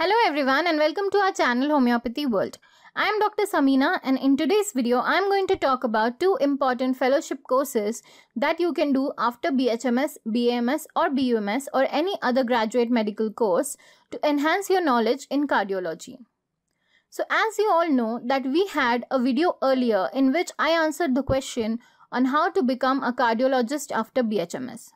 Hello everyone and welcome to our channel Homeopathy World. I am Dr. Samina and in today's video I am going to talk about two important fellowship courses that you can do after BHMS, BAMS or BUMS or any other graduate medical course to enhance your knowledge in cardiology. So as you all know that we had a video earlier in which I answered the question on how to become a cardiologist after BHMS.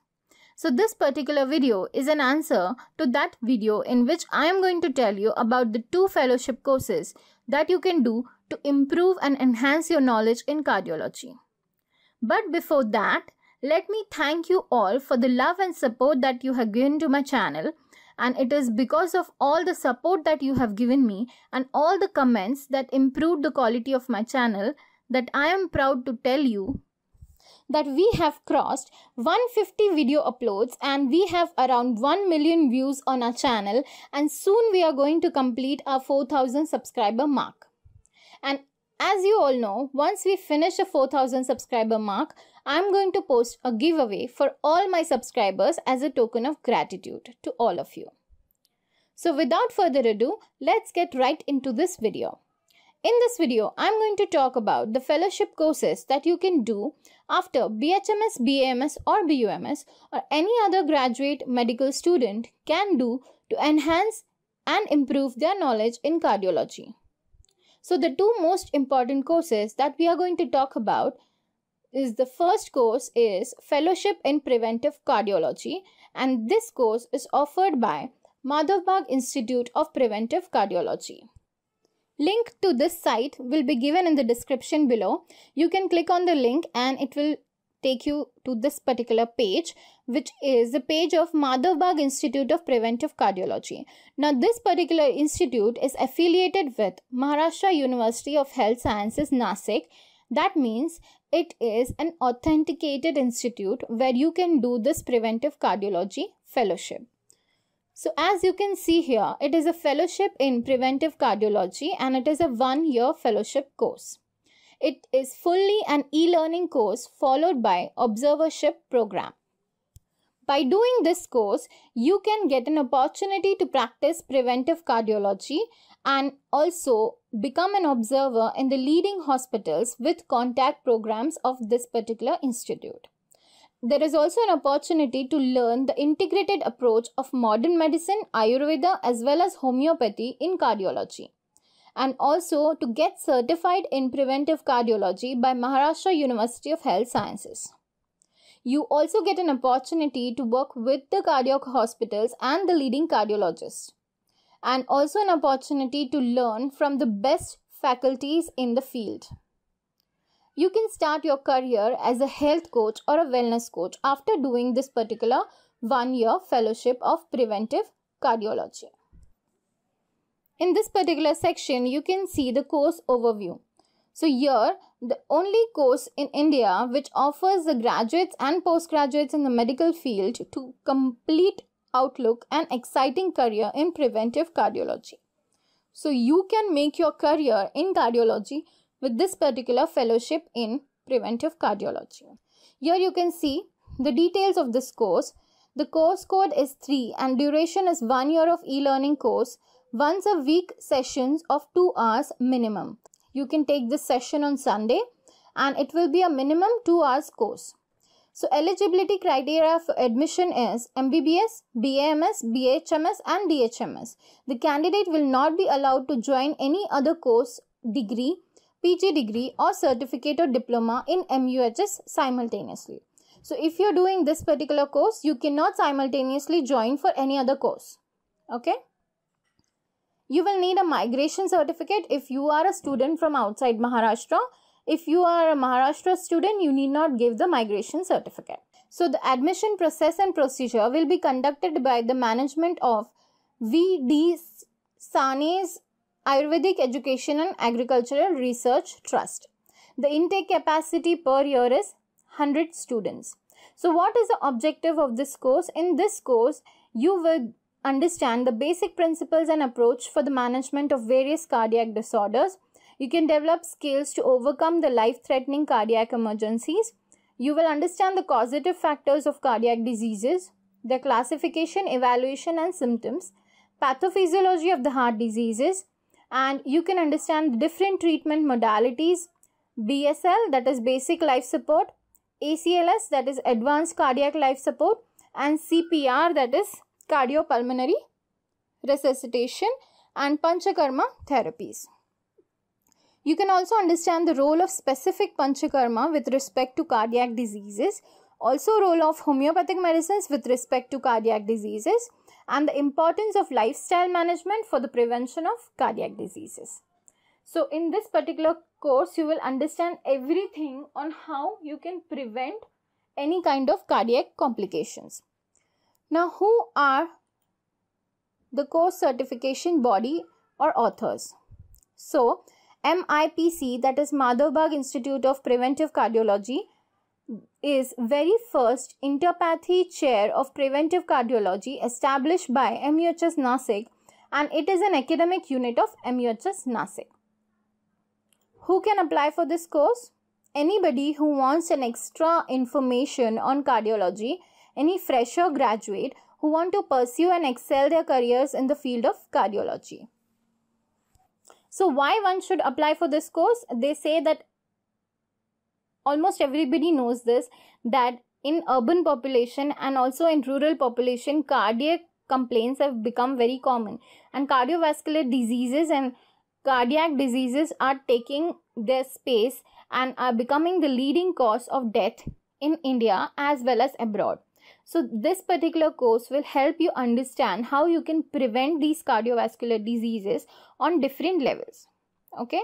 So this particular video is an answer to that video in which I am going to tell you about the two fellowship courses that you can do to improve and enhance your knowledge in cardiology. But before that, let me thank you all for the love and support that you have given to my channel and it is because of all the support that you have given me and all the comments that improved the quality of my channel that I am proud to tell you that we have crossed 150 video uploads and we have around 1 million views on our channel and soon we are going to complete our 4000 subscriber mark. And as you all know, once we finish the 4000 subscriber mark, I'm going to post a giveaway for all my subscribers as a token of gratitude to all of you. So without further ado, let's get right into this video. In this video, I'm going to talk about the fellowship courses that you can do after BHMS, BAMS or BUMS or any other graduate medical student can do to enhance and improve their knowledge in cardiology. So the two most important courses that we are going to talk about is the first course is Fellowship in Preventive Cardiology and this course is offered by Madhavbagh Institute of Preventive Cardiology. Link to this site will be given in the description below. You can click on the link and it will take you to this particular page which is the page of Madhavbag Institute of Preventive Cardiology. Now this particular institute is affiliated with Maharashtra University of Health Sciences Nasik. That means it is an authenticated institute where you can do this preventive cardiology fellowship. So as you can see here, it is a fellowship in preventive cardiology and it is a one-year fellowship course. It is fully an e-learning course followed by observership program. By doing this course, you can get an opportunity to practice preventive cardiology and also become an observer in the leading hospitals with contact programs of this particular institute there is also an opportunity to learn the integrated approach of modern medicine, Ayurveda, as well as homeopathy in cardiology. And also to get certified in preventive cardiology by Maharashtra University of Health Sciences. You also get an opportunity to work with the cardiac hospitals and the leading cardiologists. And also an opportunity to learn from the best faculties in the field you can start your career as a health coach or a wellness coach after doing this particular one year fellowship of preventive cardiology. In this particular section, you can see the course overview. So, here, the only course in India which offers the graduates and postgraduates in the medical field to complete outlook and exciting career in preventive cardiology. So, you can make your career in cardiology with this particular fellowship in preventive cardiology. Here you can see the details of this course. The course code is 3 and duration is 1 year of e-learning course once a week sessions of 2 hours minimum. You can take this session on Sunday and it will be a minimum 2 hours course. So eligibility criteria for admission is MBBS, BAMS, BHMS and DHMS. The candidate will not be allowed to join any other course, degree PG degree or certificate or diploma in MUHS simultaneously. So if you're doing this particular course, you cannot simultaneously join for any other course. Okay. You will need a migration certificate if you are a student from outside Maharashtra. If you are a Maharashtra student, you need not give the migration certificate. So the admission process and procedure will be conducted by the management of VD Sane's Ayurvedic Education and Agricultural Research Trust. The intake capacity per year is 100 students. So what is the objective of this course? In this course, you will understand the basic principles and approach for the management of various cardiac disorders. You can develop skills to overcome the life-threatening cardiac emergencies. You will understand the causative factors of cardiac diseases, their classification, evaluation and symptoms, pathophysiology of the heart diseases, and you can understand different treatment modalities BSL that is basic life support, ACLS that is advanced cardiac life support and CPR that is cardiopulmonary resuscitation and panchakarma therapies. You can also understand the role of specific panchakarma with respect to cardiac diseases, also role of homeopathic medicines with respect to cardiac diseases and the importance of lifestyle management for the prevention of cardiac diseases. So in this particular course, you will understand everything on how you can prevent any kind of cardiac complications. Now, who are the course certification body or authors? So, MIPC that is Madhavbag Institute of Preventive Cardiology is very first interpathy chair of preventive cardiology established by MUHS Nasik and it is an academic unit of MUHS Nasik. Who can apply for this course? Anybody who wants an extra information on cardiology, any fresher graduate who want to pursue and excel their careers in the field of cardiology. So why one should apply for this course? They say that almost everybody knows this that in urban population and also in rural population cardiac complaints have become very common and cardiovascular diseases and cardiac diseases are taking their space and are becoming the leading cause of death in India as well as abroad. So, this particular course will help you understand how you can prevent these cardiovascular diseases on different levels. Okay,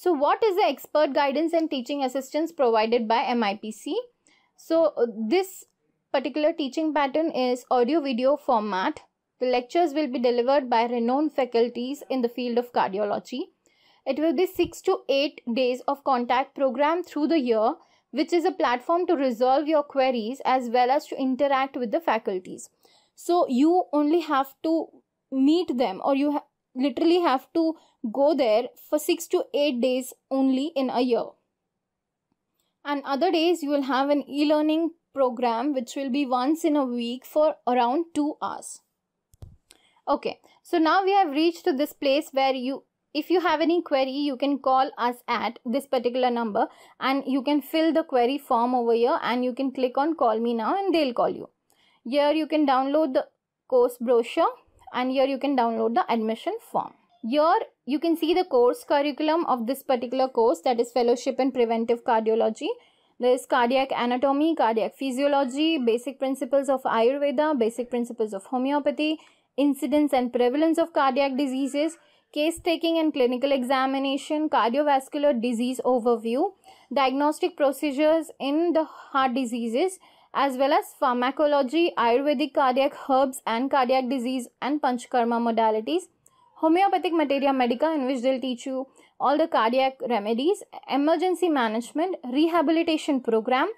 so what is the expert guidance and teaching assistance provided by MIPC? So uh, this particular teaching pattern is audio video format. The lectures will be delivered by renowned faculties in the field of cardiology. It will be 6 to 8 days of contact program through the year which is a platform to resolve your queries as well as to interact with the faculties. So you only have to meet them or you literally have to go there for 6 to 8 days only in a year and other days you will have an e-learning program which will be once in a week for around 2 hours okay so now we have reached to this place where you if you have any query you can call us at this particular number and you can fill the query form over here and you can click on call me now and they'll call you here you can download the course brochure and here you can download the admission form. Here you can see the course curriculum of this particular course that is fellowship in preventive cardiology. There is cardiac anatomy, cardiac physiology, basic principles of Ayurveda, basic principles of homeopathy, incidence and prevalence of cardiac diseases, case taking and clinical examination, cardiovascular disease overview, diagnostic procedures in the heart diseases, as well as pharmacology, Ayurvedic cardiac herbs and cardiac disease and Panchkarma modalities, homeopathic materia medica, in which they'll teach you all the cardiac remedies, emergency management, rehabilitation program,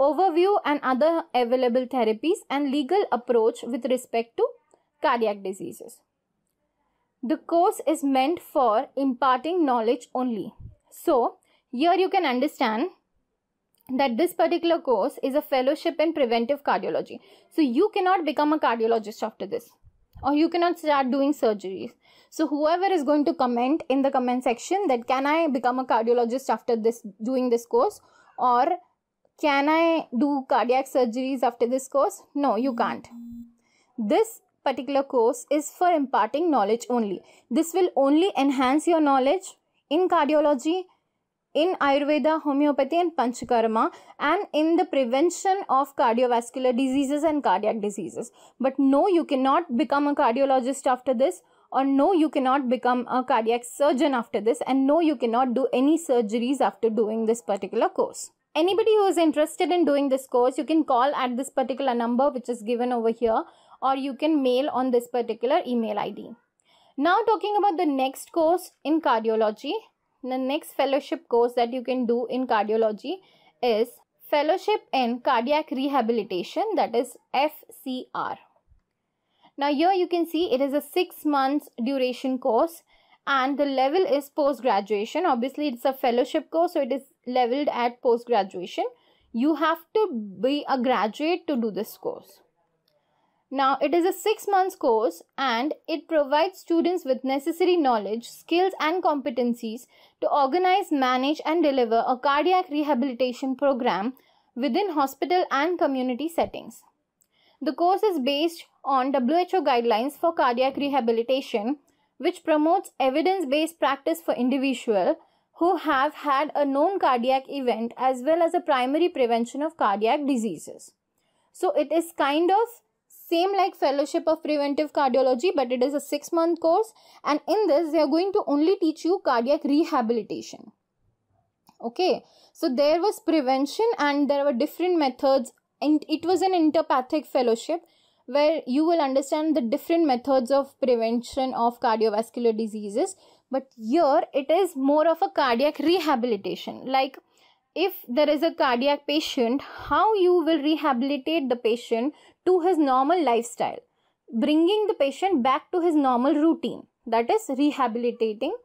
overview and other available therapies, and legal approach with respect to cardiac diseases. The course is meant for imparting knowledge only. So, here you can understand that this particular course is a fellowship in preventive cardiology. So you cannot become a cardiologist after this or you cannot start doing surgeries. So whoever is going to comment in the comment section that can I become a cardiologist after this doing this course or can I do cardiac surgeries after this course? No, you can't. This particular course is for imparting knowledge only. This will only enhance your knowledge in cardiology in Ayurveda, homeopathy, and Panchakarma, and in the prevention of cardiovascular diseases and cardiac diseases. But no, you cannot become a cardiologist after this, or no, you cannot become a cardiac surgeon after this, and no, you cannot do any surgeries after doing this particular course anybody who is interested in doing this course you can call at this particular number which is given over here or you can mail on this particular email id now talking about the next course in cardiology the next fellowship course that you can do in cardiology is Fellowship in Cardiac Rehabilitation, that is FCR. Now, here you can see it is a six months duration course and the level is post graduation. Obviously, it's a fellowship course, so it is leveled at post graduation. You have to be a graduate to do this course. Now, it is a six months course and it provides students with necessary knowledge, skills, and competencies to organize, manage, and deliver a cardiac rehabilitation program within hospital and community settings. The course is based on WHO guidelines for cardiac rehabilitation, which promotes evidence based practice for individuals who have had a known cardiac event as well as a primary prevention of cardiac diseases. So, it is kind of same like fellowship of preventive cardiology but it is a 6 month course and in this they are going to only teach you cardiac rehabilitation okay so there was prevention and there were different methods and it was an interpathic fellowship where you will understand the different methods of prevention of cardiovascular diseases but here it is more of a cardiac rehabilitation like if there is a cardiac patient, how you will rehabilitate the patient to his normal lifestyle, bringing the patient back to his normal routine, that is rehabilitating.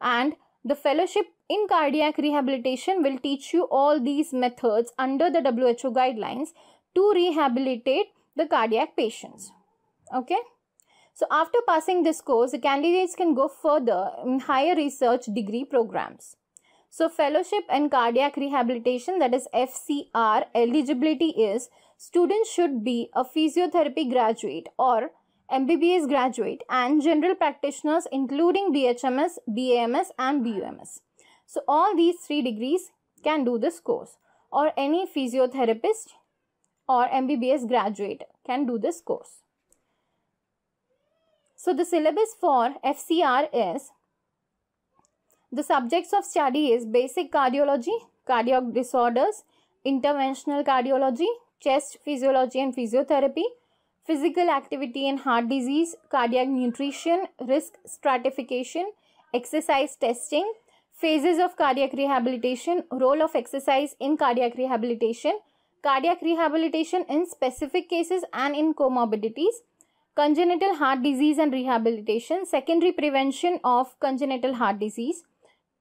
And the fellowship in cardiac rehabilitation will teach you all these methods under the WHO guidelines to rehabilitate the cardiac patients. Okay. So after passing this course, the candidates can go further in higher research degree programs. So fellowship and cardiac rehabilitation that is FCR eligibility is students should be a physiotherapy graduate or MBBS graduate and general practitioners including BHMS, BAMS and BUMS. So all these three degrees can do this course or any physiotherapist or MBBS graduate can do this course. So the syllabus for FCR is the subjects of study is basic cardiology, cardiac disorders, interventional cardiology, chest physiology and physiotherapy, physical activity and heart disease, cardiac nutrition, risk stratification, exercise testing, phases of cardiac rehabilitation, role of exercise in cardiac rehabilitation, cardiac rehabilitation in specific cases and in comorbidities, congenital heart disease and rehabilitation, secondary prevention of congenital heart disease,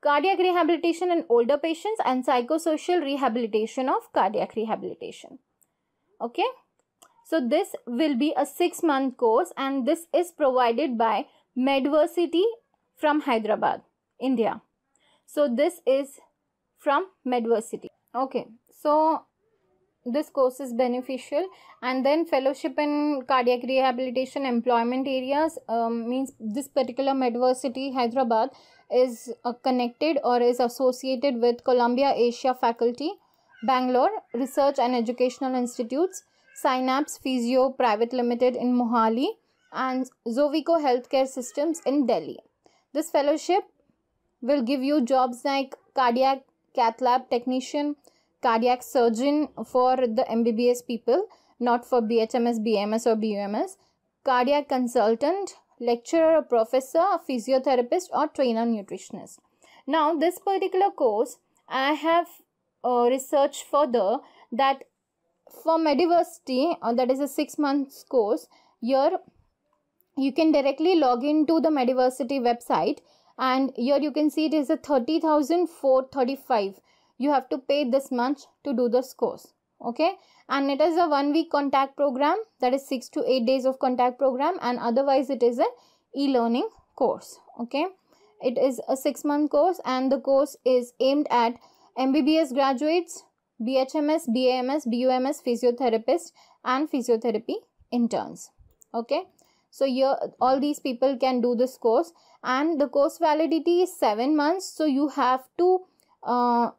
cardiac rehabilitation in older patients and psychosocial rehabilitation of cardiac rehabilitation okay so this will be a 6 month course and this is provided by medversity from hyderabad india so this is from medversity okay so this course is beneficial and then fellowship in cardiac rehabilitation employment areas um, means this particular medversity hyderabad is uh, connected or is associated with Columbia Asia Faculty, Bangalore Research and Educational Institutes, Synapse Physio Private Limited in Mohali, and Zovico Healthcare Systems in Delhi. This fellowship will give you jobs like cardiac cath lab technician, cardiac surgeon for the MBBS people, not for BHMS, BMS, or BUMS, cardiac consultant lecturer, a professor, a physiotherapist or trainer nutritionist. Now this particular course I have uh, researched further that for Mediversity or uh, that is a 6 months course here you can directly log into the Mediversity website and here you can see it is a 30,435 you have to pay this much to do this course okay and it is a one week contact program that is six to eight days of contact program and otherwise it is a e-learning course okay it is a six month course and the course is aimed at mbbs graduates bhms bams bums physiotherapists and physiotherapy interns okay so here all these people can do this course and the course validity is seven months so you have to uh,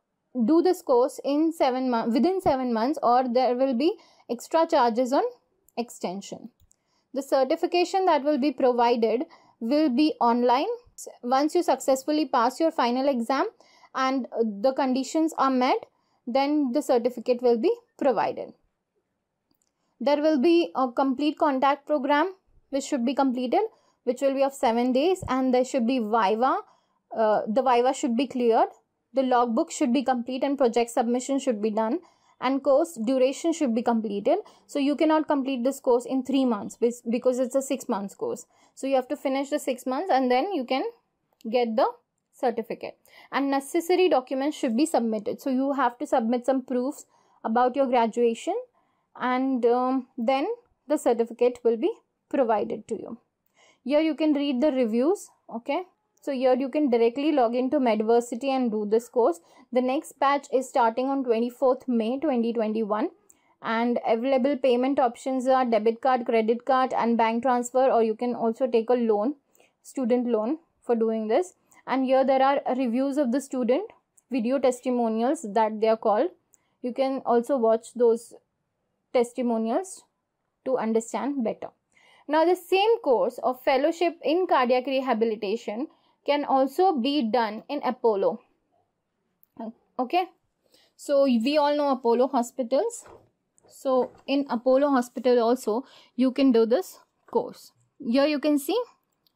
do this course in 7 months within 7 months or there will be extra charges on extension the certification that will be provided will be online once you successfully pass your final exam and the conditions are met then the certificate will be provided there will be a complete contact program which should be completed which will be of 7 days and there should be viva uh, the viva should be cleared the logbook should be complete and project submission should be done and course duration should be completed. So you cannot complete this course in three months because it's a six months course. So you have to finish the six months and then you can get the certificate and necessary documents should be submitted. So you have to submit some proofs about your graduation and um, then the certificate will be provided to you. Here you can read the reviews. Okay. So here you can directly log into Medversity and do this course. The next batch is starting on 24th May 2021 and available payment options are debit card, credit card and bank transfer or you can also take a loan, student loan for doing this. And here there are reviews of the student, video testimonials that they are called. You can also watch those testimonials to understand better. Now the same course of fellowship in cardiac rehabilitation can also be done in Apollo. Okay, so we all know Apollo hospitals. So in Apollo hospital also you can do this course. Here you can see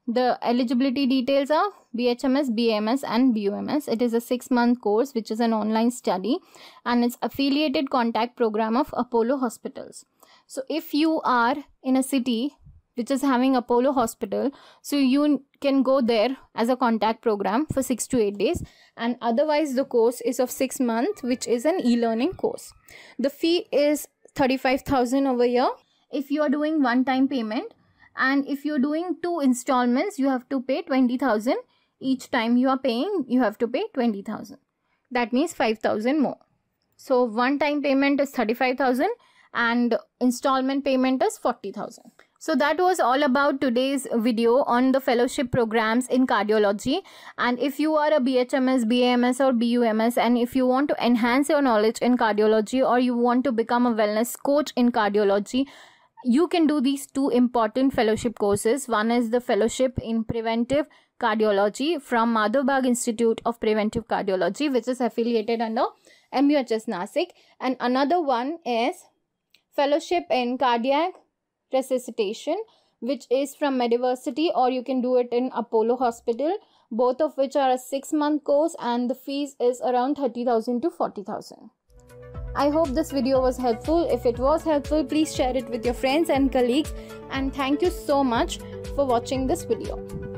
the eligibility details are BHMS, BMS and BUMS. It is a six-month course which is an online study and it's affiliated contact program of Apollo hospitals. So if you are in a city which is having Apollo Hospital. So you can go there as a contact program for 6 to 8 days and otherwise the course is of 6 months which is an e-learning course. The fee is 35,000 over here if you are doing one time payment and if you're doing two installments you have to pay 20,000 each time you are paying you have to pay 20,000 that means 5,000 more. So one time payment is 35,000 and installment payment is 40,000. So that was all about today's video on the fellowship programs in cardiology. And if you are a BHMS, BAMS or BUMS and if you want to enhance your knowledge in cardiology or you want to become a wellness coach in cardiology, you can do these two important fellowship courses. One is the fellowship in preventive cardiology from Madhubag Institute of Preventive Cardiology, which is affiliated under MUHS Nasik, and another one is fellowship in cardiac resuscitation which is from Mediversity or you can do it in Apollo Hospital both of which are a 6 month course and the fees is around 30000 to 40000 I hope this video was helpful. If it was helpful, please share it with your friends and colleagues. And thank you so much for watching this video.